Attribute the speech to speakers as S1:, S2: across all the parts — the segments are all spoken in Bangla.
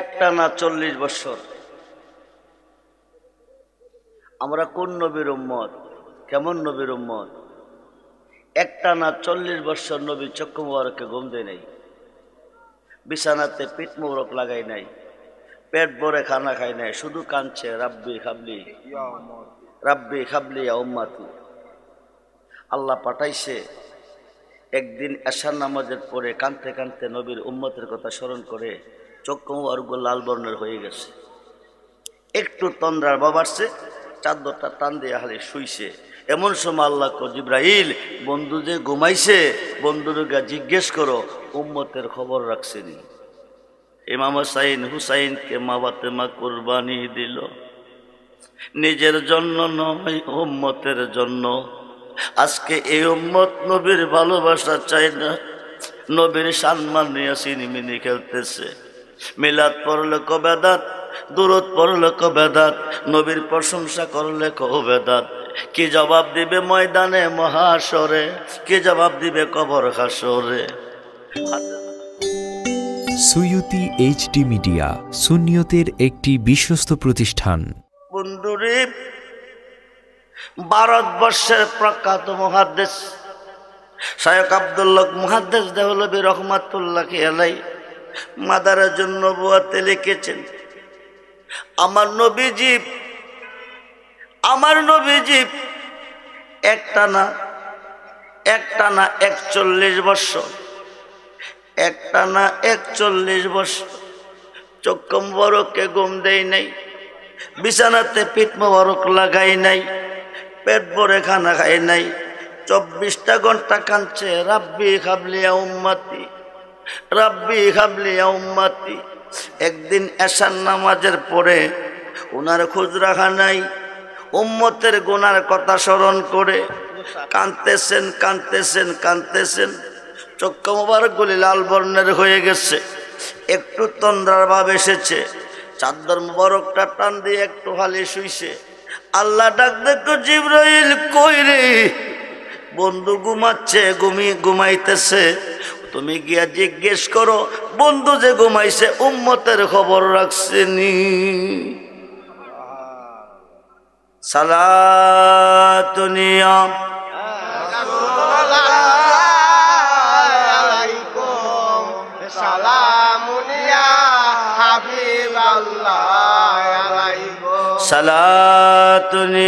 S1: একটা না চল্লিশ বছর আমরা কোন নবীর উম্মত কেমন নবীর উম্মত একটা না চল্লিশ বছর নবী চক্ষু মোবারককে ঘুম দেয় নাই বিছানাতে পিঠ মোবারক লাগাই নাই পেট ভরে খানা খাই নাই শুধু কাঁদছে রাব্বি খাবলি রাব্বি খাবলি উম্মাতি আল্লাহ পাঠাইছে একদিন এশার নামাজের পরে কাঁদতে কাঁদতে নবীর উম্মতের কথা স্মরণ করে চক্ষু মুবারক লাল বর্ণের হয়ে গেছে একটু তন্দ্রার বাবারছে চাদরটা টান দিয়ে হালে শুইছে এমন সময় আল্লাহ কজিব্রাহিল বন্ধু যে ঘুমাইছে বন্ধুরা জিজ্ঞেস করো উম্মতের খবর রাখছেনি ইমাম হুসাইন হুসাইনকে মা মা কোরবানি দিল নিজের জন্য নয় উম্মতের জন্য আজকে এই উম্মত নবীর ভালোবাসা চাই না নবীর সান্মান নিয়ে সিনেমিনি খেলতেছে মিলাদ পড়লে কবেদাত দূরত পড়লে কবেদাত নবীর প্রশংসা করলে কবেদাত কি জবাব দিবে ময়দানে মহাসরে কি জবাব দিবে কবর হাসরে সুয়ুতি এইচডি মিডিয়া সুনিয়তের একটি বিশ্বস্ত প্রতিষ্ঠান বন্ধুরে ভারতবর্ষের প্রখ্যাত মহাদেশ শায়ক আব্দুল্লক মহাদেশ দেহলবি রহমাতুল্লাহ এলাই মাদারার জন্য বোয়াতে লিখেছেন আমার নবীজি আমার নবীজি একটা না একটা না একচল্লিশ বর্ষ একটা না একচল্লিশ বর্ষ চক্ষম বরকে গম দেয় নাই বিছানাতে পিঠ মোবারক লাগাই নাই পেট ভরে খানা খাই নাই চব্বিশটা ঘন্টা কাঁদছে রাব্বি খাবলিয়া উম্মাতি রাব্বি হাবলি উম্মাতি একদিন এশার নামাজের পরে ওনার খোঁজ রাখা নাই উম্মতের গোনার কথা স্মরণ করে কাঁদতেছেন কাঁদতেছেন কাঁদতেছেন চক্ষু মুবারকগুলি লাল বর্ণের হয়ে গেছে একটু তন্দ্রার ভাব এসেছে চাদর মুবারকটা টান দিয়ে একটু হালে শুইছে আল্লাহ ডাক দেখো জিব্রাইল কই রে বন্ধু ঘুমাচ্ছে ঘুমিয়ে ঘুমাইতেছে তুমি গিয়া জিজ্ঞেস করো বন্ধু যে ঘুমাইছে উম্মতের খবর রাখছেনি সালাতুনিয়া সালাতুনিয়া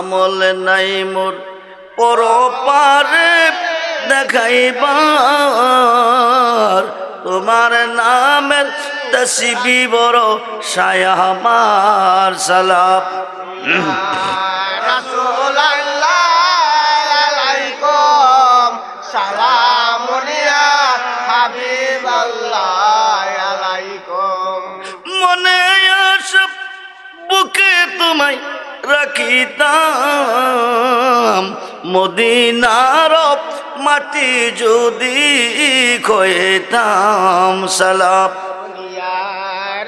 S1: আমল নাই মোর পর পারে দেখাইবার তোমার নামের তসিবি বড় সায়ামার সালাপ মনে আসব বুকে তোমায় রাখিতাম মদিনার মাটি যদি খয়েতাম সালাপ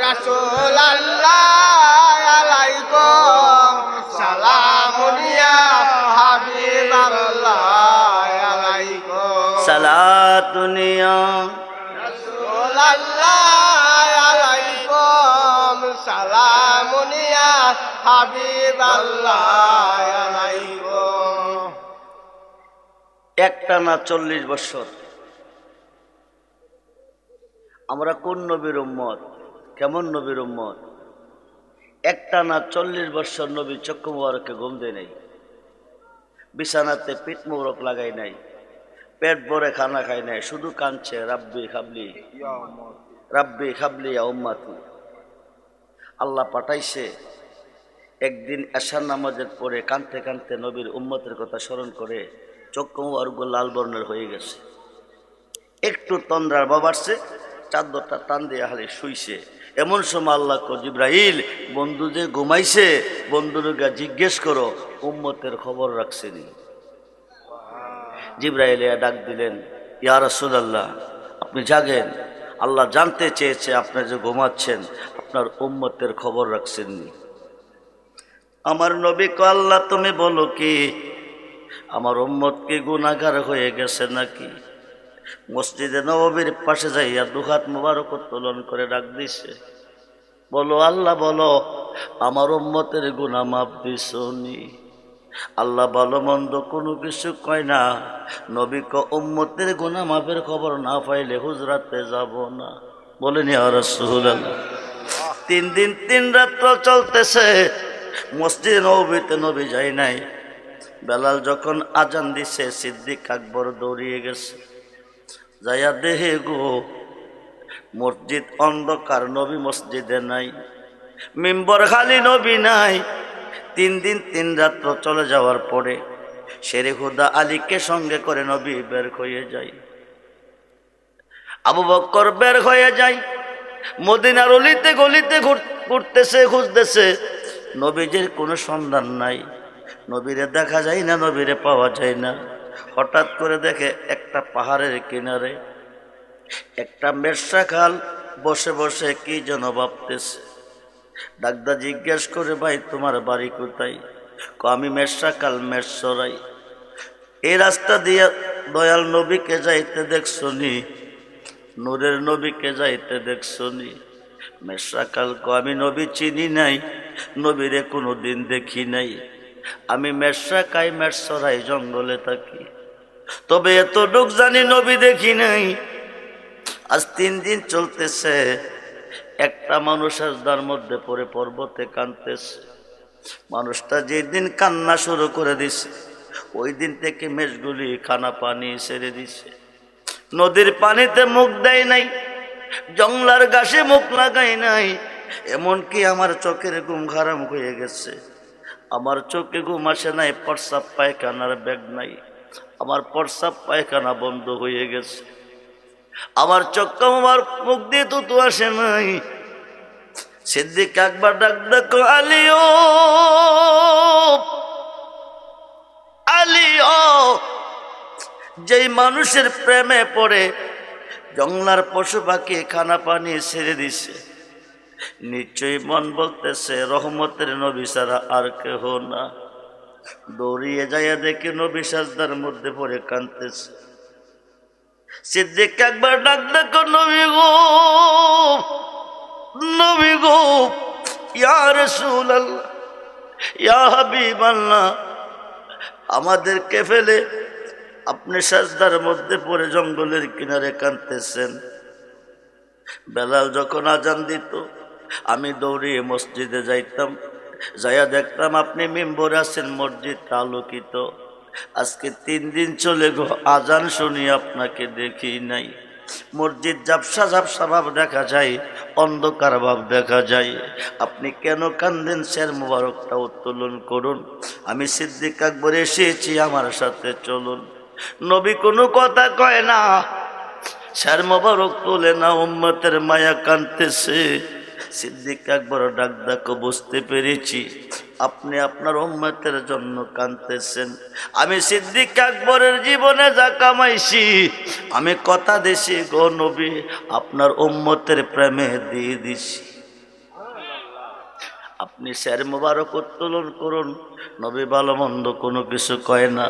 S1: রাসোল আলাইকুম সালাতুনিয়া একটা না চল্লিশ বছর আমরা কোন নবীর উম্মত কেমন নবীর উম্মত একটা না চল্লিশ বছর নবী চক্ষু মোবারককে ঘুম দেয় নাই বিছানাতে পিঠ লাগাই নাই পেট ভরে খানা খাই নাই শুধু কাঁদছে রাব্বি খাবলি রাব্বি খাবলি উম্মাতি আল্লাহ পাঠাইছে একদিন এশার নামাজের পরে কানতে কানতে নবীর উম্মতের কথা স্মরণ করে চক্ষু অর্ঘ লাল বর্ণের হয়ে গেছে একটু তন্দ্রার বাবারছে চাদরটা টান দিয়ে হালে শুইছে এমন সময় আল্লাহ জিব্রাহিল বন্ধু যে ঘুমাইছে বন্ধুরা জিজ্ঞেস করো উম্মতের খবর রাখছেনি জিব্রাহিল ডাক দিলেন ইয়ার আল্লাহ আপনি জাগেন আল্লাহ জানতে চেয়েছে আপনি যে ঘুমাচ্ছেন আপনার উম্মতের খবর রাখছেননি আমার নবী কো আল্লাহ তুমি বলো কি আমার উম্মত কি গুণাগার হয়ে গেছে নাকি মসজিদে নবীর পাশে যাইয়া দুহাত মুবারক উত্তোলন করে ডাক দিছে বলো আল্লাহ বলো আমার উম্মতের গুণা মাপ দিছনি আল্লাহ ভালো মন্দ কোনো কিছু কয় না নবী ক উম্মতের গুণা মাপের খবর না পাইলে হুজরাতে যাব না বলেনি আর তিন দিন তিন রাত্র চলতেছে মসজিদে নবীতে নবী যাই নাই বেলাল যখন আজান দিছে সিদ্দিক আকবর দৌড়িয়ে গেছে যাইয়া দেহে গো মসজিদ অন্ধকার নবী মসজিদে নাই মেম্বর খালি নবী নাই তিন দিন তিন রাত্র চলে যাওয়ার পরে শেরে হুদা আলীকে সঙ্গে করে নবী বের হয়ে যায় আবু বক্কর বের হয়ে যায় মদিনার অলিতে গলিতে ঘুরতেছে খুঁজতেছে নবীদের কোনো সন্ধান নাই নবীরে দেখা যায় না নবীরে পাওয়া যায় না হঠাৎ করে দেখে একটা পাহাড়ের কিনারে একটা মেরসা খাল বসে বসে কি যেন ভাবতেছে ডাক্তার জিজ্ঞেস করে ভাই তোমার বাড়ি কোথায় আমি মেরসা খাল মেরসরাই এই রাস্তা দিয়ে দয়াল নবীকে যাইতে দেখছো নি নূরের নবীকে যাইতে দেখছো নি মেরসা খাল আমি নবী চিনি নাই নবীরে কোনো দিন দেখি নাই আমি মেরসা কাই মেরসরাই জঙ্গলে থাকি তবে এত ডুক জানি নবী দেখি নাই আজ তিন দিন চলতেছে একটা মানুষ আসদার মধ্যে পরে পর্বতে কানতেছে মানুষটা যেদিন কান্না শুরু করে দিছে ওই দিন থেকে মেষগুলি খানা পানি ছেড়ে দিছে নদীর পানিতে মুখ দেয় নাই জংলার গাছে মুখ লাগাই নাই এমনকি আমার চোখের ঘুম খারাপ হয়ে গেছে আমার চোখে ঘুম আসে নাই পরসাপ পায়খানার ব্যাগ নাই আমার পরসাপ পায়খানা বন্ধ হয়ে গেছে আমার চক্ষু আমার মুখ দিয়ে তো তো আসে নাই সিদ্দিক একবার ডাক ডাক আলিও আলিও যেই মানুষের প্রেমে পড়ে জংলার পশু পাখি খানা পানি ছেড়ে দিছে নিশ্চয়ই মন বলতেছে রহমতের নবী ছাড়া আর কেহ না দৌড়িয়ে যাইয়া দেখি নবী সাজদার মধ্যে পরে কাঁদতেছে সিদ্দিক একবার ডাক দেখো নবী গো নবী গো ইয়ার সুল আল্লাহ ইয়া আমাদেরকে ফেলে আপনি সাজদার মধ্যে পরে জঙ্গলের কিনারে কাঁদতেছেন বেলাল যখন আজান দিত আমি দৌড়িয়ে মসজিদে যাইতাম যাইয়া দেখতাম আপনি মেম্বরে আছেন মসজিদ আলোকিত আজকে তিন দিন চলে গো আজান শুনি আপনাকে দেখি নাই মসজিদ জাপসা জাপসা ভাব দেখা যায় অন্ধকার ভাব দেখা যায় আপনি কেন কান্দেন শের মুবারকটা উত্তোলন করুন আমি সিদ্দিক আকবর এসেছি আমার সাথে চলুন নবী কোনো কথা কয় না শের মুবারক তোলে না উম্মতের মায়া কানতেছে সিদ্দিক আকবর ডাক ডাকো বুঝতে পেরেছি আপনি আপনার উম্মতের জন্য কাঁদতেছেন আমি সিদ্দিক আকবরের জীবনে যা কামাইছি আমি কথা দিছি গো নবী আপনার উম্মতের প্রেমে দিয়ে দিছি আপনি স্যার মোবারক উত্তোলন করুন নবী ভালো মন্দ কোনো কিছু কয় না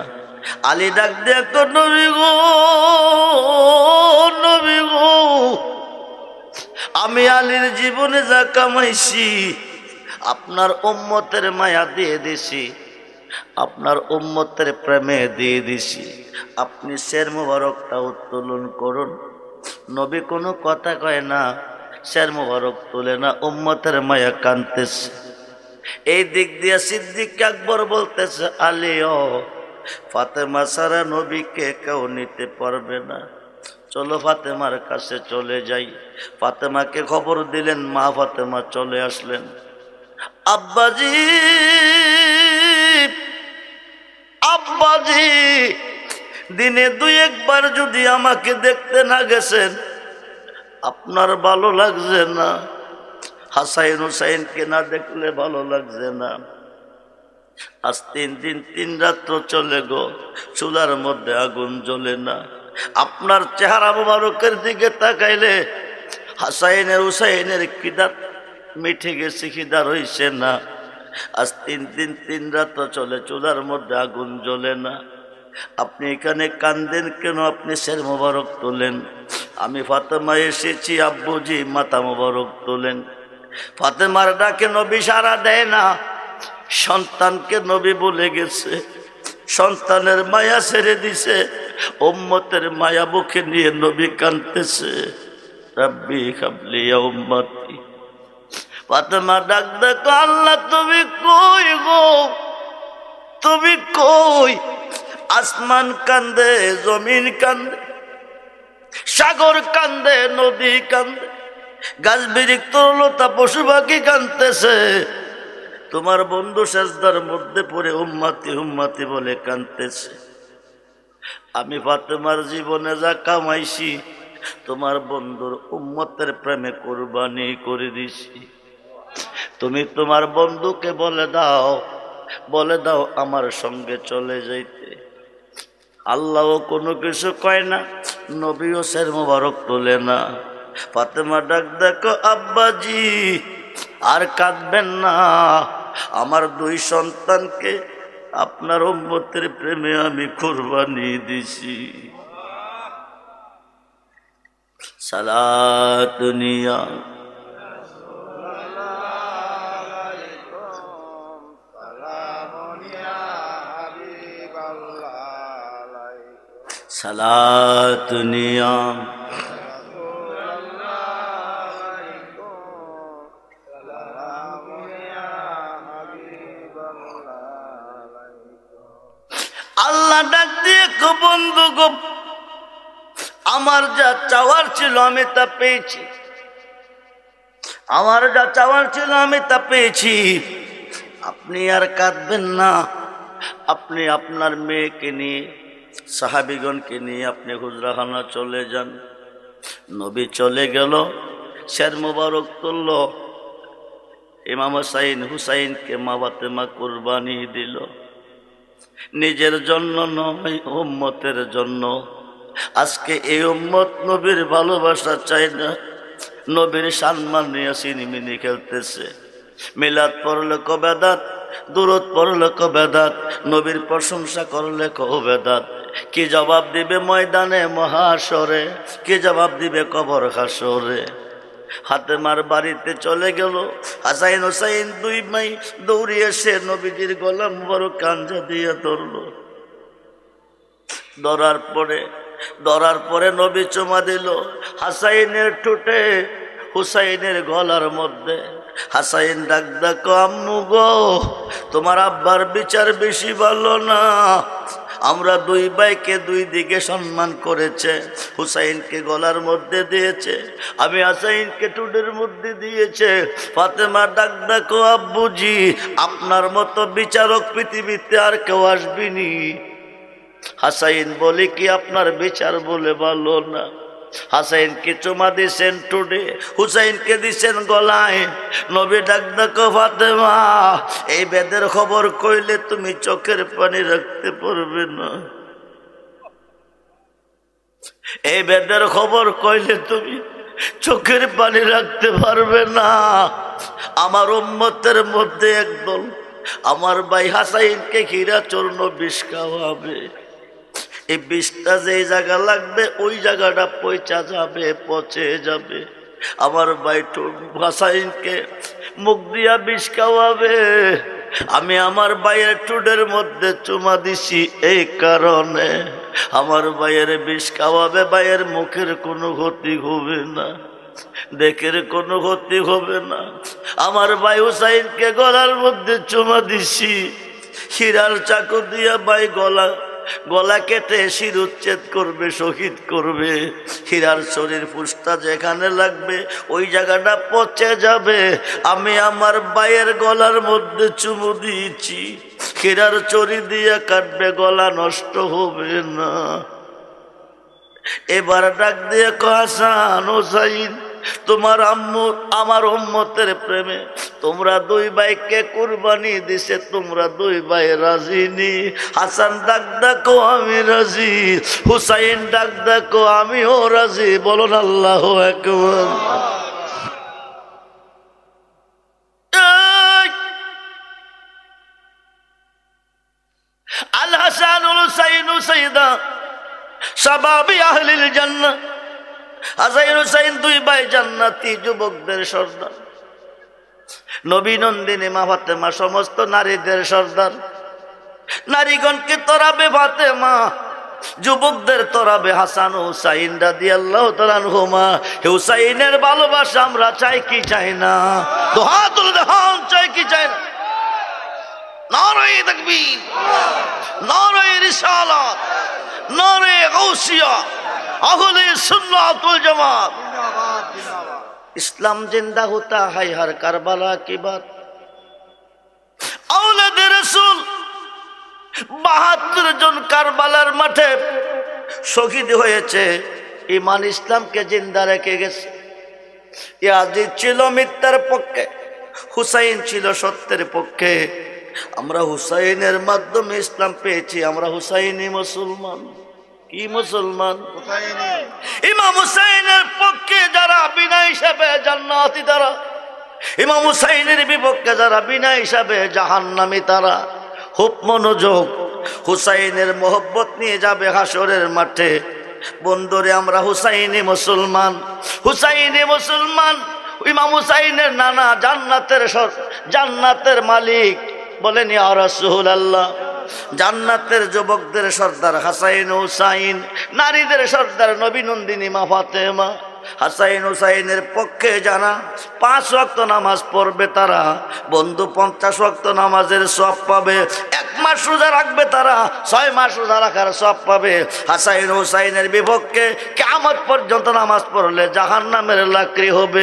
S1: আলী ডাক দেখ নবী গো নবী গো আমি আলীর জীবনে যা কামাইছি আপনার উম্মতের মায়া দিয়ে দিছি আপনার উম্মতের প্রেমে দিয়ে দিছি আপনি শের মুবারকটা উত্তোলন করুন নবী কোনো কথা কয় না শের মুবারক তোলে না উম্মতের মায়া কানতেছে এই দিক দিয়ে সিদ্দিক আকবর বলতেছে আলিও ফাতেমা সারা নবীকে কেউ নিতে পারবে না চলো ফাতেমার কাছে চলে যাই ফাতেমাকে খবর দিলেন মা ফাতেমা চলে আসলেন আব্বাজি আব্বাজি দিনে দুই একবার যদি আমাকে দেখতে না গেছেন আপনার ভালো লাগছে না হাসাইন হুসাইনকে না দেখলে ভালো লাগছে না আজ তিন দিন তিন রাত্র চলে গো চুলার মধ্যে আগুন জ্বলে না আপনার চেহারা মোবারকের দিকে তাকাইলে হাসাইনের হুসাইনের কিদার মিঠে গেছে খিদার হইছে না আজ তিন দিন তিন রাত চলে চুলার মধ্যে আগুন জ্বলে না আপনি এখানে কান্দেন কেন আপনি সের মোবারক তোলেন আমি ফাতেমা এসেছি আব্বুজি মাতা মোবারক তোলেন ফাতেমার ডাকে নবী সারা দেয় না সন্তানকে নবী বলে গেছে সন্তানের মায়া ছেড়ে দিছে ওম্মতের মায়া নিয়ে নবী কানতেছে রাব্বি ফাতেমা ডাক দেখো আল্লাহ তুমি কই গো তুমি কই আসমান কান্দে জমিন কান্দে সাগর কান্দে নদী কান্দে গাছ বিরিক্ত তরলতা পশু পাখি কান্দতেছে তোমার বন্ধু শেষদার মধ্যে পড়ে উম্মাতি উম্মাতি বলে কান্দতেছে আমি ফাতেমার জীবনে যা কামাইছি তোমার বন্ধুর উম্মতের প্রেমে কোরবানি করে দিছি তুমি তোমার বন্ধুকে বলে দাও বলে দাও আমার সঙ্গে চলে যাইতে আল্লাহ কোনো কিছু কয় না নবীও সের মোবারক তোলে না ফাতেমা ডাক দেখো আব্বাজি আর কাঁদবেন না আমার দুই সন্তানকে আপনার উম্মতের প্রেমে আমি কোরবানি দিছি সালাতুনিয়া সালাতুনিয়া ডাক দিয়ে বন্ধু গো আমার যা চাওয়ার ছিল আমি তা পেয়েছি আমার যা চাওয়ার ছিল আমি তা পেয়েছি আপনি আর কাঁদবেন না আপনি আপনার মেয়েকে নিয়ে সাহাবিগণকে নিয়ে আপনি হুজরাহানা চলে যান নবী চলে গেল শের মোবারক করল ইমাম হোসাইন হুসাইনকে মা বাতেমা কোরবানি দিল নিজের জন্য নয় উম্মতের জন্য আজকে এই উম্মত নবীর ভালোবাসা চাই না নবীর সম্মান নিয়ে সিনেমিনি খেলতেছে মিলাদ পড়লে কবেদাত দূরত পড়লে কবেদাত নবীর প্রশংসা করলে কবেদাত কি জবাব দিবে ময়দানে মহাসরে কি জবাব দিবে কবর হাসরে হাতেমার বাড়িতে চলে গেল হাসাইন হোসাইন দুই মাই দৌড়িয়ে সে নবীজির গলা বড় কাঞ্জা দিয়ে ধরল ধরার পরে ধরার পরে নবী চুমা দিল হাসাইনের ঠোঁটে হুসাইনের গলার মধ্যে হাসাইন ডাক ডাক আম্মু গো তোমার আব্বার বিচার বেশি ভালো না আমরা দুই ভাইকে দুই দিকে সম্মান করেছে হুসাইনকে গলার মধ্যে দিয়েছে আমি হাসাইনকে টুডের মধ্যে দিয়েছে ফাতেমা ডাক ডাকো আব্বুজি আপনার মতো বিচারক পৃথিবীতে আর কেউ আসবিনি হাসাইন বলে কি আপনার বিচার বলে ভালো না হাসাইনকে চুমা দিছেন টুডে হুসাইনকে দিছেন গলায় নবী ডাকডাকো ফাতেমা এই বেদের খবর কইলে তুমি চোখের পানি রাখতে পারবে না এই বেদের খবর কইলে তুমি চোখের পানি রাখতে পারবে না আমার উম্মতের মধ্যে একদল আমার ভাই হাসাইনকে হীরা চূর্ণ বিষ খাওয়াবে এই বিষটা যে জায়গা লাগবে ওই জায়গাটা পচা যাবে পচে যাবে আমার বাইটু ভাসাইনকে মুখ দিয়া বিষ খাওয়াবে আমি আমার বাইয়ের টুডের মধ্যে চুমা দিছি এই কারণে আমার বাইয়ের বিষ খাওয়াবে বাইয়ের মুখের কোনো ক্ষতি হবে না দেখের কোনো ক্ষতি হবে না আমার ভাই হুসাইনকে গলার মধ্যে চুমা দিছি হীরার চাকু দিয়া বাই গলা গলা কেটে শির উচ্ছেদ করবে শহীদ করবে হীরার শরীর ফুসটা যেখানে লাগবে ওই জায়গাটা পচে যাবে আমি আমার বাইয়ের গলার মধ্যে চুমু দিয়েছি হীরার চরি দিয়ে কাটবে গলা নষ্ট হবে না এবার ডাক দিয়ে কাসান ও সাইন তোমার আম্মু আমার উম্মতের প্রেমে তোমরা দুই ভাইকে কুরবানি দিছে তোমরা দুই ভাই রাজি নি হাসান ডাক দেখো আমি রাজি হুসাইন ডাক দেখো আমিও রাজি বলুন আল্লাহ একবার আল হাসান হুসাইন হুসাইদা সাবাবি আহলিল জান্নাত হাসাইন হুসাইন দুই ভাই জান্নাতি যুবকদের সর্দার নবী নন্দিনী মা ফাতেমা সমস্ত নারীদের সর্দার নারীগণকে তরাবে মা যুবকদের তরাবে হাসান হুসাইন দাদি আল্লাহ হুমা হুসাইনের ভালোবাসা আমরা চাই কি চাই না দোহা তুলে দেখান চাই কি চাই না নারায় তকবীর নারায় রিসালাত নারায় গৌসিয়া ইসলাম জিন্দা হতা হাই হার কারবালা কি বাত বাহাত্তর জন কারবালার মাঠে শহীদ হয়েছে ইমান ইসলামকে জিন্দা রেখে গেছে ইয়াজিদ ছিল মিথ্যার পক্ষে হুসাইন ছিল সত্যের পক্ষে আমরা হুসাইনের মাধ্যমে ইসলাম পেয়েছি আমরা হুসাইনি মুসলমান কি মুসলমান ইমাম হুসাইনের পক্ষে যারা বিনা হিসাবে জান্নাতি তারা ইমাম হুসাইনের বিপক্ষে যারা বিনা হিসাবে জাহান্নামি তারা খুব মনোযোগ হুসাইনের মোহব্বত নিয়ে যাবে হাসরের মাঠে বন্দরে আমরা হুসাইনি মুসলমান হুসাইনি মুসলমান ইমাম হুসাইনের নানা জান্নাতের জান্নাতের মালিক বলেন আর রাসূলুল্লাহ আল্লাহ জান্নাতের যুবকদের সর্দার হাসাইন হুসাইন নারীদের সর্দার নবীনন্দিনী মা ফাতেমা হাসাইন হুসাইনের পক্ষে জানা পাঁচ রক্ত নামাজ পড়বে তারা বন্ধু পঞ্চাশ রক্ত নামাজের সব পাবে এক মাস রোজা রাখবে তারা ছয় মাস রোজা রাখার সব পাবে হাসাইন হুসাইনের বিপক্ষে কেমন পর্যন্ত নামাজ পড়লে জাহান নামের লাকড়ি হবে